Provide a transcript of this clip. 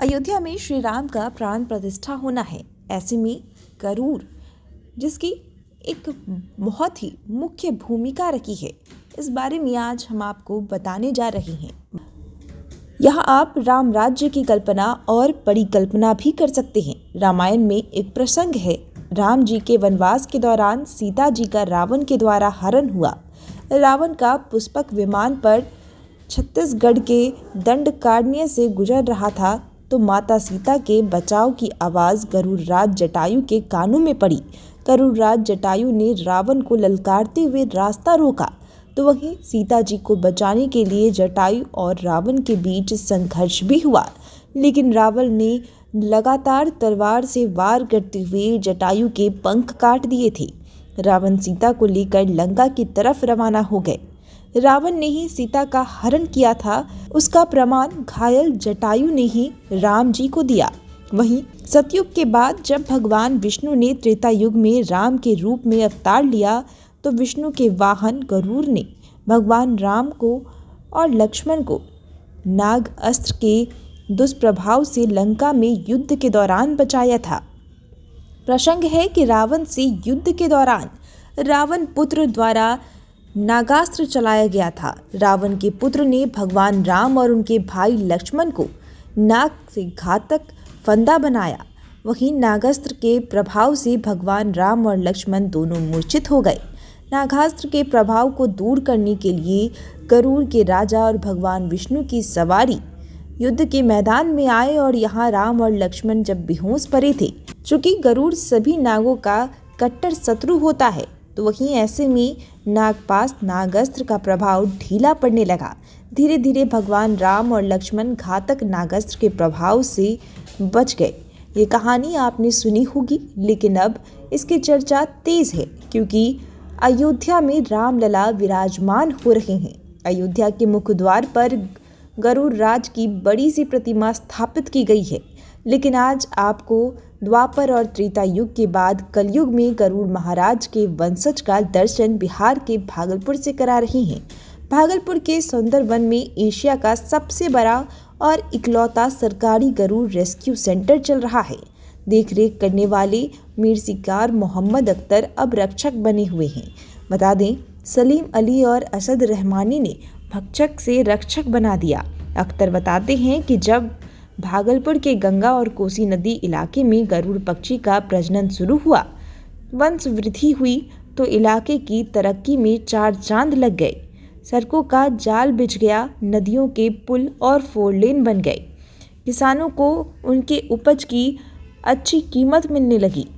अयोध्या में श्री राम का प्राण प्रतिष्ठा होना है ऐसे में करूर जिसकी एक बहुत ही मुख्य भूमिका रखी है इस बारे में आज हम आपको बताने जा रहे हैं यहाँ आप राम राज्य की कल्पना और परिकल्पना भी कर सकते हैं रामायण में एक प्रसंग है राम जी के वनवास के दौरान सीता जी का रावण के द्वारा हरण हुआ रावण का पुष्पक विमान पर छत्तीसगढ़ के दंड से गुजर रहा था तो माता सीता के बचाव की आवाज़ गरुड़राज जटायु के कानों में पड़ी गरुड़राज जटायु ने रावण को ललकारते हुए रास्ता रोका तो वहीं सीता जी को बचाने के लिए जटायु और रावण के बीच संघर्ष भी हुआ लेकिन रावण ने लगातार तलवार से वार करते हुए जटायु के पंख काट दिए थे रावण सीता को लेकर लंका की तरफ रवाना हो गए रावण ने ही सीता का हरण किया था उसका प्रमाण घायल जटायु ने ही राम जी को दिया वहीं सतयुग के बाद जब भगवान विष्णु ने त्रेता युग में राम के रूप में अवतार लिया तो विष्णु के वाहन गरूर ने भगवान राम को और लक्ष्मण को नाग अस्त्र के दुष्प्रभाव से लंका में युद्ध के दौरान बचाया था प्रसंग है कि रावण से युद्ध के दौरान रावण पुत्र द्वारा नागास्त्र चलाया गया था रावण के पुत्र ने भगवान राम और उनके भाई लक्ष्मण को नाग से घातक फंदा बनाया वहीं नागास्त्र के प्रभाव से भगवान राम और लक्ष्मण दोनों मूर्छित हो गए नागास्त्र के प्रभाव को दूर करने के लिए करूर के राजा और भगवान विष्णु की सवारी युद्ध के मैदान में आए और यहाँ राम और लक्ष्मण जब बेहोश पड़े थे चूंकि गरुड़ सभी नागों का कट्टर शत्रु होता है तो वहीं ऐसे में नागपास नागस्त्र का प्रभाव ढीला पड़ने लगा धीरे धीरे भगवान राम और लक्ष्मण घातक नागस्त्र के प्रभाव से बच गए ये कहानी आपने सुनी होगी लेकिन अब इसकी चर्चा तेज़ है क्योंकि अयोध्या में रामलला विराजमान हो रहे हैं अयोध्या के मुख्य द्वार पर गरुड़ राज की बड़ी सी प्रतिमा स्थापित की गई है लेकिन आज आपको द्वापर और त्रेता युग के बाद कलयुग में गरुड़ महाराज के वंशज का दर्शन बिहार के भागलपुर से करा रहे हैं भागलपुर के सुंदरवन में एशिया का सबसे बड़ा और इकलौता सरकारी गरुड़ रेस्क्यू सेंटर चल रहा है देखरेख करने वाले मीर मोहम्मद अख्तर अब रक्षक बने हुए हैं बता दें सलीम अली और असद रहमानी ने भक्षक से रक्षक बना दिया अख्तर बताते हैं कि जब भागलपुर के गंगा और कोसी नदी इलाके में गरुड़ पक्षी का प्रजनन शुरू हुआ वंश वृद्धि हुई तो इलाके की तरक्की में चार चांद लग गए सड़कों का जाल बिछ गया नदियों के पुल और फोर लेन बन गए किसानों को उनके उपज की अच्छी कीमत मिलने लगी